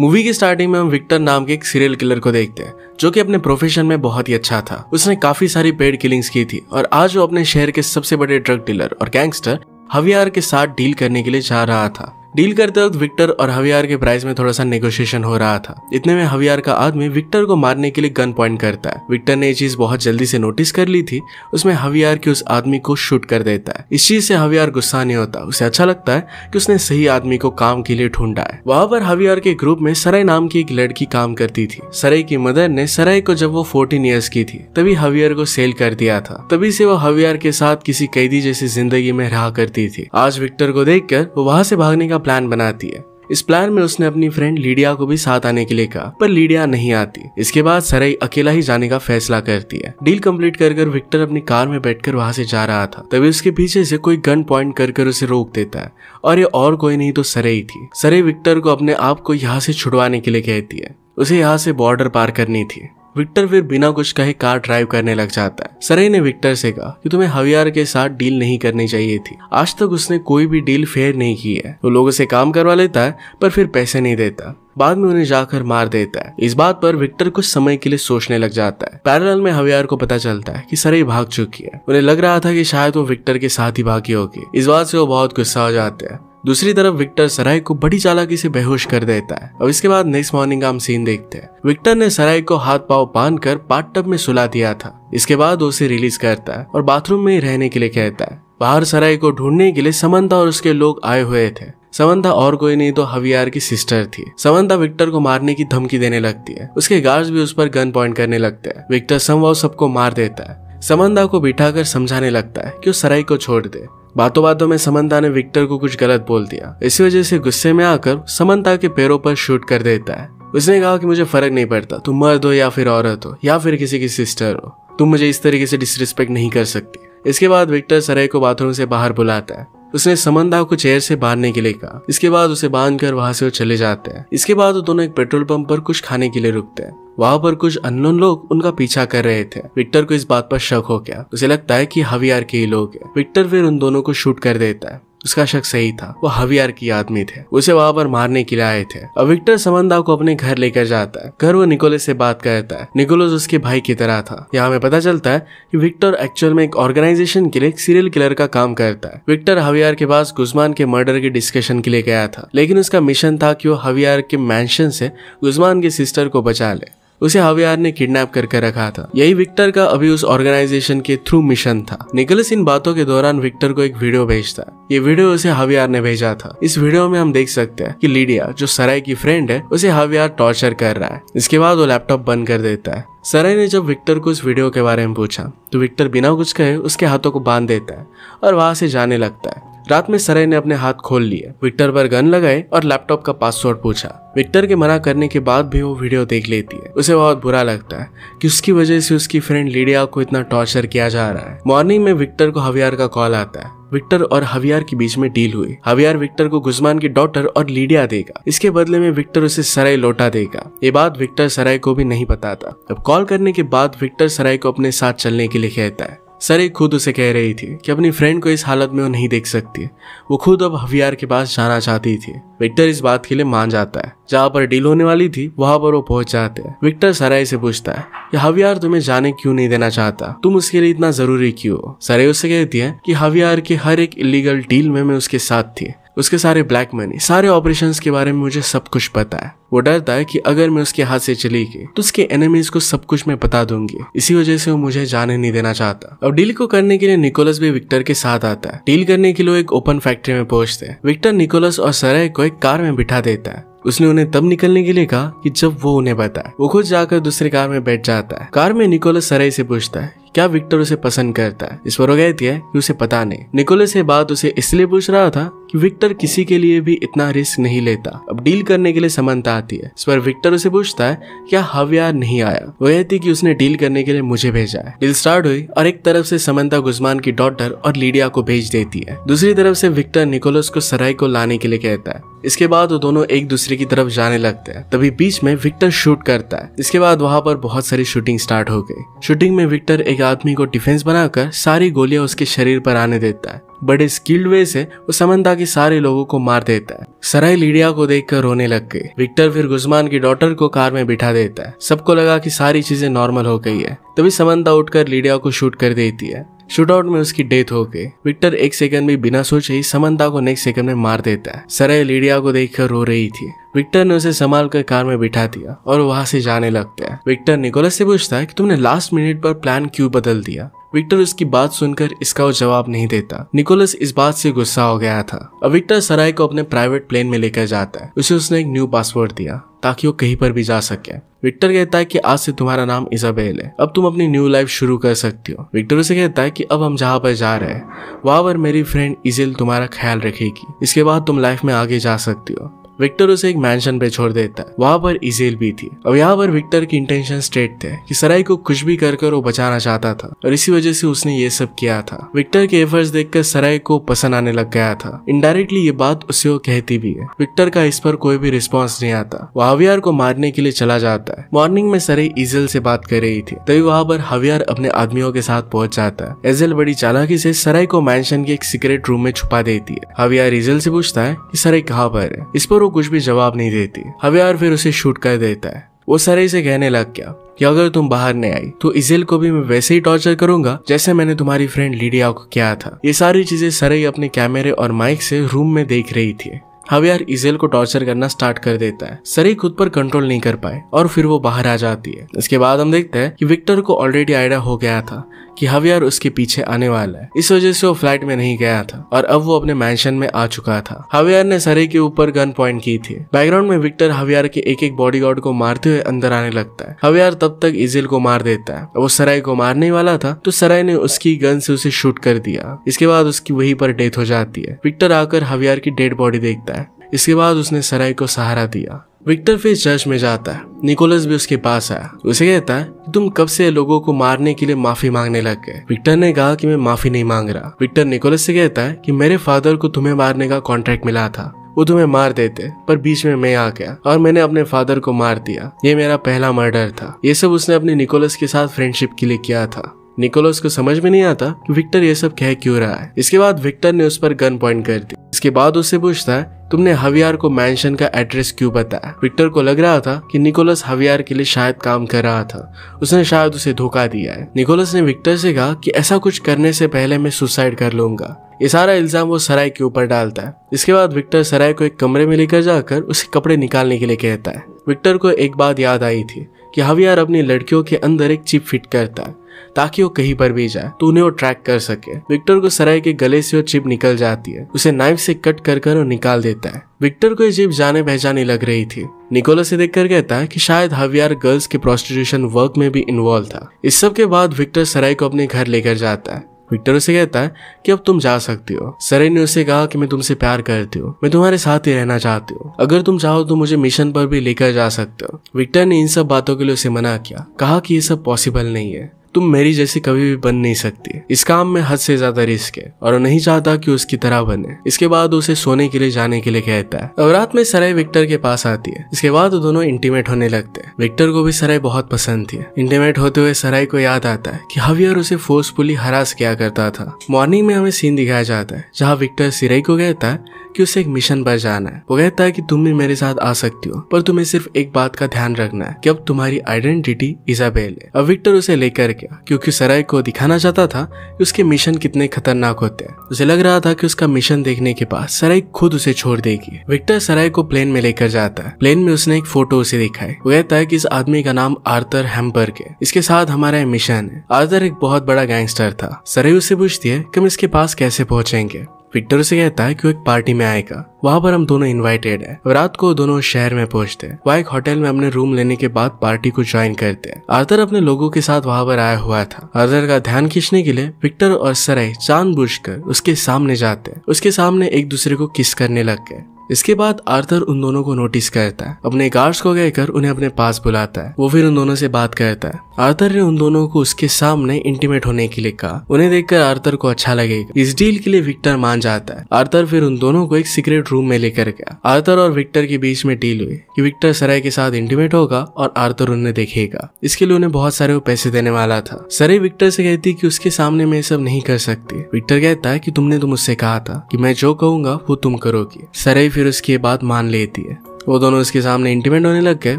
movie की starting में हम विक्टर नाम के एक सीरियल किलर को देखते हैं जो कि अपने प्रोफेशन में बहुत ही अच्छा था उसने काफी सारी पेड किलिंग्स की थी और आज वो अपने शहर के सबसे बड़े ड्रग डीलर और गैंगस्टर हवियार के साथ डील करने के लिए जा रहा था डील करते वक्त विक्टर और हवियार के प्राइस में थोड़ा सा नेगोशिएशन हो रहा था इतने में हवियार का आदमी विक्टर को मारने के लिए गन पॉइंट करता है विक्टर ने ये चीज बहुत जल्दी से नोटिस कर ली थी उसमें हवियार के उस आदमी को शूट कर देता है इस चीज से हवियार गुस्सा नहीं होता उसे अच्छा लगता है कि उसने सही आदमी को काम के लिए ढूंढा है वहां पर हवियार के ग्रुप में सरय नाम की एक लड़की काम करती थी सरय की मदर ने सरय को जब वो फोर्टीन ईयर्स की थी तभी हवियर को सेल कर दिया था तभी से वो हवियार के साथ किसी कैदी जैसी जिंदगी में रहा करती थी आज विक्टर को देखकर वो वहां से भागने का का प्लान बनाती है इस प्लान में उसने अपनी फ्रेंड लीडिया को भी साथ आने के लिए कहा पर लीडिया नहीं आती इसके बाद सरई अकेला ही जाने का फैसला करती है डील कंप्लीट कर कर विक्टर अपनी कार में बैठकर वहां से जा रहा था तभी उसके पीछे से कोई गन पॉइंट कर कर उसे रोक देता है और ये और कोई नहीं तो सरई थी सरई विक्टर को अपने आप को यहाँ से छुड़वाने के लिए कहती है उसे यहाँ से बॉर्डर पार करनी थी विक्टर फिर बिना कुछ कहे कार ड्राइव करने लग जाता है सरे ने विक्टर से कहा कि तुम्हें हवियार के साथ डील नहीं करनी चाहिए थी आज तक उसने कोई भी डील फेयर नहीं की है वो लोगों से काम करवा लेता है पर फिर पैसे नहीं देता बाद में उन्हें जाकर मार देता है इस बात पर विक्टर कुछ समय के लिए सोचने लग जाता है पैरल में हवियार को पता चलता है कि सरई भाग चुकी है उन्हें लग रहा था कि शायद वो विक्टर के साथ ही भागी होगी इस बात से वो बहुत गुस्सा हो जाते हैं दूसरी तरफ विक्टर सराय को बड़ी चालाकी से बेहोश कर देता है अब इसके बाद नेक्स्ट मॉर्निंग का हम सीन देखते हैं विक्टर ने सराय को हाथ पाव बांध कर पार्टअप में सुला दिया था इसके बाद उसे रिलीज करता है और बाथरूम में ही रहने के लिए कहता है बाहर सराय को ढूंढने के लिए समंता और उसके लोग आए हुए थे समंता और कोई नहीं तो हवियार की सिस्टर थी समंता विक्टर को मारने की धमकी देने लगती है उसके गार्ड्स भी उस पर गन पॉइंट करने लगते हैं विक्टर संभव सबको मार देता है समंदा को बिठाकर समझाने लगता है कि वो सराय को छोड़ दे बातों बातों में समंता ने विक्टर को कुछ गलत बोल दिया इसी वजह से गुस्से में आकर समंता के पैरों पर शूट कर देता है उसने कहा कि मुझे फर्क नहीं पड़ता तुम मर्द हो या फिर औरत हो या फिर किसी की सिस्टर हो तुम मुझे इस तरीके से डिसरिस्पेक्ट नहीं कर सकती इसके बाद विक्टर सराय को बाथरूम से बाहर बुलाता है उसने समंदा को चेयर से बांधने के लिए कहा इसके बाद उसे बांध कर वहां से वो चले जाते हैं इसके बाद वो दोनों एक पेट्रोल पंप पर कुछ खाने के लिए रुकते हैं वहां पर कुछ अनोन लोग उनका पीछा कर रहे थे विक्टर को इस बात पर शक हो गया उसे लगता है कि हवियार के ही लोग हैं विक्टर फिर उन दोनों को शूट कर देता है उसका शक सही था वो हवियार की आदमी थे उसे वहाँ पर मारने के लिए आए थे और विक्टर समंदा को अपने घर लेकर जाता है घर वो निकोलस से बात करता है निकोलस उसके भाई की तरह था यहाँ हमें पता चलता है कि विक्टर एक्चुअल में एक ऑर्गेनाइजेशन के लिए सीरियल किलर का काम करता है विक्टर हवियार के पास गुजमान के मर्डर के डिस्कशन के लिए गया था लेकिन उसका मिशन था कि वो हवियार के मैंशन से गुजमान के सिस्टर को बचा ले उसे हवियार ने किडनैप करके रखा था यही विक्टर का अभी उस ऑर्गेनाइजेशन के थ्रू मिशन था निकलस इन बातों के दौरान विक्टर को एक वीडियो भेजता है ये वीडियो उसे हवियार ने भेजा था इस वीडियो में हम देख सकते हैं कि लीडिया जो सराय की फ्रेंड है उसे हवियार टॉर्चर कर रहा है इसके बाद वो लैपटॉप बंद कर देता है सराय ने जब विक्टर को उस वीडियो के बारे में पूछा तो विक्टर बिना कुछ कहे उसके हाथों को बांध देता है और वहां से जाने लगता है रात में सरय ने अपने हाथ खोल लिए विक्टर पर गन लगाए और लैपटॉप का पासवर्ड पूछा विक्टर के मना करने के बाद भी वो वीडियो देख लेती है उसे बहुत बुरा लगता है कि उसकी वजह से उसकी फ्रेंड लीडिया को इतना टॉर्चर किया जा रहा है मॉर्निंग में विक्टर को हवियार का कॉल आता है विक्टर और हवियार के बीच में डील हुई हवियार विक्टर को गुजमान की डॉटर और लीडिया देगा इसके बदले में विक्टर उसे सराय लौटा देगा ये बात विक्टर सराय को भी नहीं पता था अब कॉल करने के बाद विक्टर सराय को अपने साथ चलने के लिए कहता है सरे खुद उसे कह रही थी कि अपनी फ्रेंड को इस हालत में वो नहीं देख सकती वो खुद अब हवियार के पास जाना चाहती थी विक्टर इस बात के लिए मान जाता है जहाँ पर डील होने वाली थी वहां पर वो पहुंच जाते हैं विक्टर सराय से पूछता है कि हवियार तुम्हें जाने क्यों नहीं देना चाहता तुम उसके लिए इतना जरूरी क्यों हो सराय उससे कहती है कि हवियार के हर एक इलीगल डील में मैं उसके साथ थी उसके सारे ब्लैक मनी सारे ऑपरेशन के बारे में मुझे सब कुछ पता है वो डरता है कि अगर मैं उसके हाथ से चली गई तो उसके एनिमीज को सब कुछ मैं बता दूंगी इसी वजह से वो मुझे जाने नहीं देना चाहता अब डील को करने के लिए निकोलस भी विक्टर के साथ आता है डील करने के लिए एक ओपन फैक्ट्री में पहुंचते हैं विक्टर निकोलस और सरय को एक कार में बिठा देता है उसने उन्हें तब निकलने के लिए कहा कि जब वो उन्हें बताए वो खुद जाकर दूसरी कार में बैठ जाता है कार में निकोलस सराय से पूछता है क्या विक्टर उसे पसंद करता है इस पर वो कहती है कि उसे पता नहीं निकोलस ये बात उसे इसलिए पूछ रहा था कि विक्टर किसी के लिए भी इतना रिस्क नहीं लेता अब डील करने के लिए समानता आती है इस पर विक्टर उसे पूछता है क्या हव्यार नहीं आया वो कहती कि उसने डील करने के लिए मुझे भेजा है डील स्टार्ट हुई और एक तरफ से समंता गुजमान की डॉटर और लीडिया को भेज देती है दूसरी तरफ से विक्टर निकोलस को सराय को लाने के लिए कहता है इसके बाद वो दोनों एक दूसरे की तरफ जाने लगते हैं तभी बीच में विक्टर शूट करता है इसके बाद वहां पर बहुत सारी शूटिंग स्टार्ट हो गई शूटिंग में विक्टर एक आदमी को डिफेंस बनाकर सारी गोलियां उसके शरीर पर आने देता है बड़े स्किल्ड वे से वो समंदा के सारे लोगों को मार देता है सराय लीडिया को देखकर रोने लग गई विक्टर फिर गुजमान की डॉटर को कार में बिठा देता है सबको लगा की सारी चीजें नॉर्मल हो गई है तभी समंदा उठकर लीडिया को शूट कर देती है शूटआउट में उसकी डेथ हो गई विक्टर एक सेकंड भी बिना सोचे ही समंता को नेक्स्ट सेकंड में मार देता है सरय लीडिया को देखकर रो रही थी विक्टर ने उसे संभाल कर कार में बिठा दिया और वहां से जाने लगता है विक्टर निकोलस से पूछता है कि तुमने लास्ट मिनट पर प्लान क्यों बदल दिया विक्टर उसकी बात सुनकर इसका जवाब नहीं देता निकोलस इस बात से गुस्सा हो गया था अब विक्टर सराय को अपने प्राइवेट प्लेन में लेकर जाता है उसे उसने एक न्यू पासवर्ड दिया ताकि वो कहीं पर भी जा सके विक्टर कहता है कि आज से तुम्हारा नाम इजाबेल है अब तुम अपनी न्यू लाइफ शुरू कर सकती हो विक्टर उसे कहता है कि अब हम जहाँ पर जा रहे हैं वहाँ पर मेरी फ्रेंड इजिल तुम्हारा ख्याल रखेगी इसके बाद तुम लाइफ में आगे जा सकती हो विक्टर उसे एक मैंशन पे छोड़ देता है वहां पर इजेल भी थी अब यहाँ पर विक्टर की इंटेंशन स्ट्रेट थे कि सराय को कुछ भी कर कर वो बचाना चाहता था और इसी वजह से उसने ये सब किया था विक्टर के एफर्ट्स देखकर सराय को पसंद आने लग गया था इनडायरेक्टली ये बात उसे वो कहती भी है विक्टर का इस पर कोई भी रिस्पॉन्स नहीं आता वो हवियार को मारने के लिए चला जाता है मॉर्निंग में सराय इजेल से बात कर रही थी तभी वहाँ पर हवियार अपने आदमियों के साथ पहुंच जाता है एजेल बड़ी चालाकी से सराय को मैंशन के एक सीक्रेट रूम में छुपा देती है हवियार इजेल से पूछता है की सराय कहाँ पर है इस पर वो कुछ भी जवाब नहीं देती हवियार फिर उसे शूट कर देता है वो सरे से कहने लग गया कि अगर तुम बाहर नहीं आई तो इजिल को भी मैं वैसे ही टॉर्चर करूंगा जैसे मैंने तुम्हारी फ्रेंड लीडिया को किया था ये सारी चीजें सरे अपने कैमरे और माइक से रूम में देख रही थी हवियार इजेल को टॉर्चर करना स्टार्ट कर देता है सरे खुद पर कंट्रोल नहीं कर पाए और फिर वो बाहर आ जाती है इसके बाद हम देखते हैं कि विक्टर को ऑलरेडी आइडिया हो गया था कि हवियर उसके पीछे आने वाला है इस वजह से वो फ्लाइट में नहीं गया था और अब वो अपने मैंशन में आ चुका था हवियर ने सरे के ऊपर गन पॉइंट की थी बैकग्राउंड में विक्टर हवियर के एक एक बॉडी को मारते हुए अंदर आने लगता है हवियर तब तक इजिल को मार देता है वो सराय को मारने वाला था तो सराय ने उसकी गन से उसे शूट कर दिया इसके बाद उसकी वही पर डेथ हो जाती है विक्टर आकर हवियर की डेड बॉडी देखता है इसके बाद उसने सराय को सहारा दिया विक्टर फिर चर्च में जाता है निकोलस भी उसके पास आया उसे कहता है तुम कब से लोगों को मारने के लिए माफी मांगने लग गए विक्टर ने कहा कि मैं माफी नहीं मांग रहा विक्टर निकोलस से कहता है कि मेरे फादर को तुम्हें मारने का कॉन्ट्रैक्ट मिला था वो तुम्हें मार देते पर बीच में मैं आ गया और मैंने अपने फादर को मार दिया ये मेरा पहला मर्डर था ये सब उसने अपने निकोलस के साथ फ्रेंडशिप के लिए किया था निकोलस को समझ में नहीं आता कि विक्टर ये सब कह क्यों रहा है इसके बाद विक्टर ने उस पर गन पॉइंट कर दी इसके बाद उससे पूछता है तुमने हवियार को मैंशन का एड्रेस क्यों बताया विक्टर को लग रहा था कि निकोलस हवियार के लिए शायद काम कर रहा था उसने शायद उसे धोखा दिया है निकोलस ने विक्टर से कहा कि ऐसा कुछ करने से पहले मैं सुसाइड कर लूंगा ये सारा इल्जाम वो सराय के ऊपर डालता है इसके बाद विक्टर सराय को एक कमरे में लेकर जाकर उसे कपड़े निकालने के लिए कहता है विक्टर को एक बात याद आई थी कि हवियार अपनी लड़कियों के अंदर एक चिप फिट करता है ताकि वो कहीं पर भी जाए तो उन्हें वो ट्रैक कर सके विक्टर को सराय के गले से वो चिप निकल जाती है उसे नाइफ से कट कर कर वो निकाल देता है विक्टर को ये चिप जाने पहचाने लग रही थी निकोला से देखकर कहता है कि शायद हवियार गर्ल्स के प्रोस्टिट्यूशन वर्क में भी इन्वॉल्व था इस सब के बाद विक्टर सराय को अपने घर लेकर जाता है विक्टर उसे कहता है कि अब तुम जा सकती हो सराय ने उसे कहा कि मैं तुमसे प्यार करती हूँ मैं तुम्हारे साथ ही रहना चाहती हूँ अगर तुम चाहो तो मुझे मिशन पर भी लेकर जा सकते हो विक्टर ने इन सब बातों के लिए उसे मना किया कहा कि ये सब पॉसिबल नहीं है तुम मेरी जैसी कभी भी बन नहीं सकती इस काम में हद से ज्यादा रिस्क है और नहीं चाहता कि उसकी तरह बने इसके बाद उसे सोने के लिए जाने के लिए कहता है और रात में सराय विक्टर के पास आती है इसके बाद दोनों इंटीमेट होने लगते हैं विक्टर को भी सराय बहुत पसंद थी इंटीमेट होते हुए सराय को याद आता है की हवियर उसे फोर्सफुली हरास किया करता था मॉर्निंग में हमें सीन दिखाया जाता है जहाँ विक्टर सिराई को कहता है कि उसे एक मिशन पर जाना है वो कहता है कि तुम भी मेरे साथ आ सकती हो पर तुम्हें सिर्फ एक बात का ध्यान रखना है कि अब तुम्हारी आइडेंटिटी इजाबेल है अब विक्टर उसे लेकर गया क्योंकि सराय को दिखाना चाहता था कि उसके मिशन कितने खतरनाक होते हैं उसे लग रहा था कि उसका मिशन देखने के बाद सराय खुद उसे छोड़ देगी विक्टर सराय को प्लेन में लेकर जाता है प्लेन में उसने एक फोटो उसे दिखाई वो कहता है कि इस आदमी का नाम आर्थर हेम्बर्ग है इसके साथ हमारा मिशन है आर्थर एक बहुत बड़ा गैंगस्टर था सराय उसे पूछती है कि हम इसके पास कैसे पहुंचेंगे विक्टर उसे कहता है कि वो एक पार्टी में आएगा वहाँ पर हम दोनों इन्वाइटेड है रात को दोनों शहर में पहुंचते वहाँ एक होटल में अपने रूम लेने के बाद पार्टी को ज्वाइन करते आर्थर अपने लोगों के साथ वहाँ पर आया हुआ था आर्थर का ध्यान खींचने के लिए विक्टर और सराय चांद कर उसके सामने जाते उसके सामने एक दूसरे को किस करने लग गए इसके बाद आर्थर उन दोनों को नोटिस करता है अपने गार्ड्स को कहकर उन्हें अपने पास बुलाता है वो फिर उन दोनों से बात करता है आर्थर ने उन दोनों को उसके सामने इंटीमेट होने के लिए कहा उन्हें देखकर आर्थर को अच्छा लगेगा इस डील के लिए विक्टर मान जाता है आर्थर फिर उन दोनों को एक सीक्रेट प्राइवेट रूम में लेकर गया आर्थर और विक्टर के बीच में डील हुई कि विक्टर सराय के साथ इंटीमेट होगा और आर्थर उन्हें देखेगा इसके लिए उन्हें बहुत सारे वो पैसे देने वाला था सराय विक्टर से कहती कि उसके सामने मैं सब नहीं कर सकती विक्टर कहता है कि तुमने तो मुझसे कहा था कि मैं जो कहूंगा वो तुम करोगी सराय फिर उसकी ये बात मान लेती है वो दोनों उसके सामने इंटीमेट होने लग गए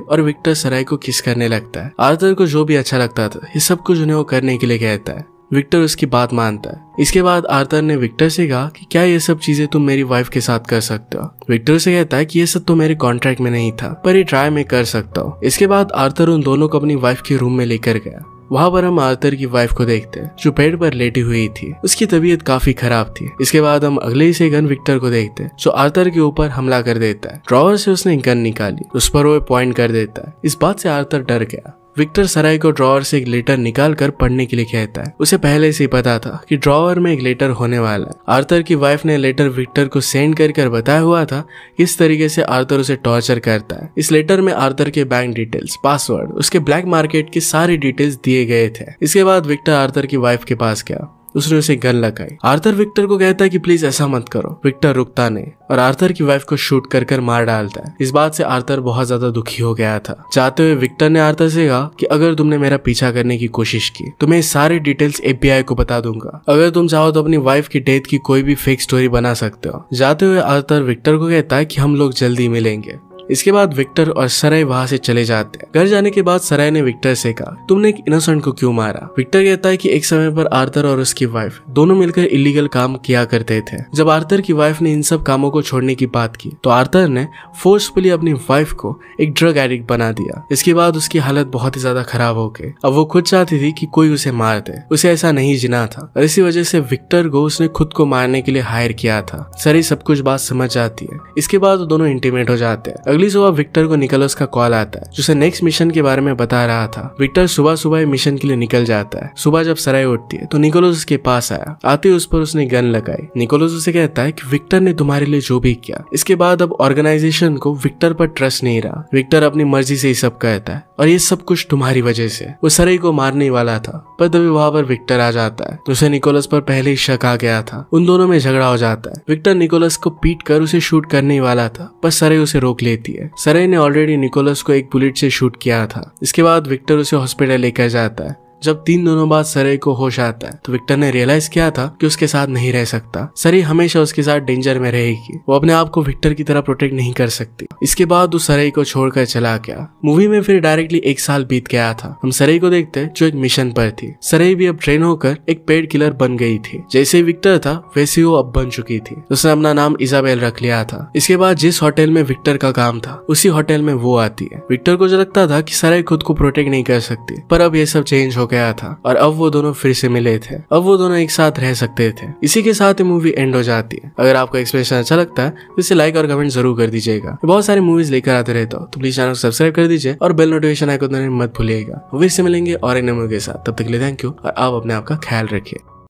और विक्टर सराय को किस करने लगता है आर्थर को जो भी अच्छा लगता था ये सब कुछ उन्हें वो करने के लिए कहता है विक्टर उसकी बात मानता है इसके बाद आर्थर ने विक्टर से कहा कि क्या ये सब चीजें तुम मेरी वाइफ के साथ कर सकते हो विक्टर से कहता है कि ये सब तो मेरे कॉन्ट्रैक्ट में नहीं था पर ये ट्राई मैं कर सकता हूँ इसके बाद आर्थर उन दोनों को अपनी वाइफ के रूम में लेकर गया वहाँ पर हम आर्थर की वाइफ को देखते हैं जो बेड पर लेटी हुई थी उसकी तबीयत काफी खराब थी इसके बाद हम अगले ही से गन विक्टर को देखते हैं जो आर्थर के ऊपर हमला कर देता है ड्रॉवर से उसने गन निकाली उस पर वो पॉइंट कर देता है इस बात से आर्थर डर गया विक्टर सराय को ड्रॉवर से एक लेटर निकाल कर पढ़ने के लिए कहता है उसे पहले से ही पता था कि ड्रॉवर में एक लेटर होने वाला है आर्थर की वाइफ ने लेटर विक्टर को सेंड कर कर बताया हुआ था किस तरीके से आर्थर उसे टॉर्चर करता है इस लेटर में आर्थर के बैंक डिटेल्स पासवर्ड उसके ब्लैक मार्केट की सारी डिटेल्स दिए गए थे इसके बाद विक्टर आर्थर की वाइफ के पास गया उसने उसे गन लगाई आर्थर विक्टर को कहता है कि प्लीज ऐसा मत करो विक्टर रुकता नहीं और आर्थर की वाइफ को शूट कर कर मार डालता है इस बात से आर्थर बहुत ज्यादा दुखी हो गया था जाते हुए विक्टर ने आर्थर से कहा कि अगर तुमने मेरा पीछा करने की कोशिश की तो मैं सारी डिटेल्स एफबीआई को बता दूंगा अगर तुम चाहो तो अपनी वाइफ की डेथ की कोई भी फेक स्टोरी बना सकते हो जाते हुए आर्थर विक्टर को कहता है की हम लोग जल्दी मिलेंगे इसके बाद विक्टर और सराय वहाँ से चले जाते हैं घर जाने के बाद सराय ने विक्टर से कहा तुमने एक इनोसेंट को क्यों मारा विक्टर कहता है कि एक समय पर आर्थर और उसकी वाइफ दोनों मिलकर इलीगल काम किया करते थे जब आर्थर की वाइफ ने इन सब कामों को छोड़ने की बात की तो आर्थर ने फोर्सफुली अपनी वाइफ को एक ड्रग एडिक्ट बना दिया इसके बाद उसकी हालत बहुत ही ज्यादा खराब हो गई अब वो खुद चाहती थी कि कोई उसे मार दे उसे ऐसा नहीं जिना था और इसी वजह से विक्टर को उसने खुद को मारने के लिए हायर किया था सर सब कुछ बात समझ जाती है इसके बाद वो दोनों इंटीमेट हो जाते हैं अगली सुबह विक्टर को निकोलस का कॉल आता है जिसे नेक्स्ट मिशन के बारे में बता रहा था विक्टर सुबह सुबह मिशन के लिए निकल जाता है सुबह जब सराय उठती है तो निकोलस उसके पास आया आते उस पर उसने गन लगाई निकोलस उसे कहता है कि विक्टर ने तुम्हारे लिए जो भी किया इसके बाद अब ऑर्गेनाइजेशन को विक्टर पर ट्रस्ट नहीं रहा विक्टर अपनी मर्जी से ही सब कहता है और ये सब कुछ तुम्हारी वजह से वो सरई को मारने वाला था पर तभी वहां पर विक्टर आ जाता है तो उसे निकोलस पर पहले ही शक आ गया था उन दोनों में झगड़ा हो जाता है विक्टर निकोलस को पीट कर उसे शूट करने वाला था पर सरई उसे रोक लेती देती है सरय ने ऑलरेडी निकोलस को एक बुलेट से शूट किया था इसके बाद विक्टर उसे हॉस्पिटल लेकर जाता है जब तीन दिनों बाद सरे को होश आता है तो विक्टर ने रियलाइज किया था कि उसके साथ नहीं रह सकता सरे हमेशा उसके साथ डेंजर में रहेगी वो अपने आप को विक्टर की तरह प्रोटेक्ट नहीं कर सकती इसके बाद वो सरे को छोड़कर चला गया मूवी में फिर डायरेक्टली एक साल बीत गया था हम सरे को देखते जो एक मिशन पर थी सरे भी अब ट्रेन होकर एक पेड किलर बन गई थी जैसे विक्टर था वैसे वो अब बन चुकी थी उसने अपना नाम इजाबेल रख लिया था इसके बाद जिस होटल में विक्टर का काम था उसी होटल में वो आती है विक्टर को जो लगता था की सरे खुद को प्रोटेक्ट नहीं कर सकती पर अब ये सब चेंज हो गया था और अब वो दोनों फिर से मिले थे अब वो दोनों एक साथ रह सकते थे इसी के साथ मूवी एंड हो जाती है अगर आपको एक्सप्रेशन अच्छा लगता है तो इसे लाइक और कमेंट जरूर कर दीजिएगा तो बहुत सारी मूवीज लेकर आते रहते हो तो प्लीज चैनल को सब्सक्राइब कर दीजिए और बेल नोटिफिकेशन आइकन मत भूलिएगा फिर से मिलेंगे और एक मूवी के साथ तब तक के लिए थैंक यू और आप अपने आपका ख्याल रखिये